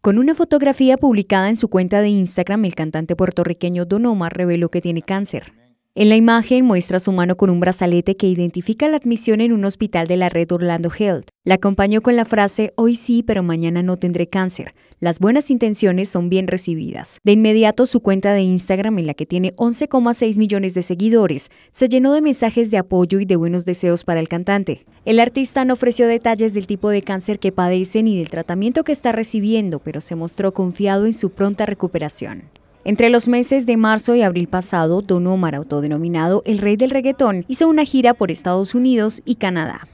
Con una fotografía publicada en su cuenta de Instagram, el cantante puertorriqueño Don Omar reveló que tiene cáncer. En la imagen muestra su mano con un brazalete que identifica la admisión en un hospital de la red Orlando Health. La acompañó con la frase Hoy sí, pero mañana no tendré cáncer. Las buenas intenciones son bien recibidas. De inmediato su cuenta de Instagram, en la que tiene 11,6 millones de seguidores, se llenó de mensajes de apoyo y de buenos deseos para el cantante. El artista no ofreció detalles del tipo de cáncer que padece ni del tratamiento que está recibiendo, pero se mostró confiado en su pronta recuperación. Entre los meses de marzo y abril pasado, Don Omar, autodenominado el rey del reggaetón, hizo una gira por Estados Unidos y Canadá.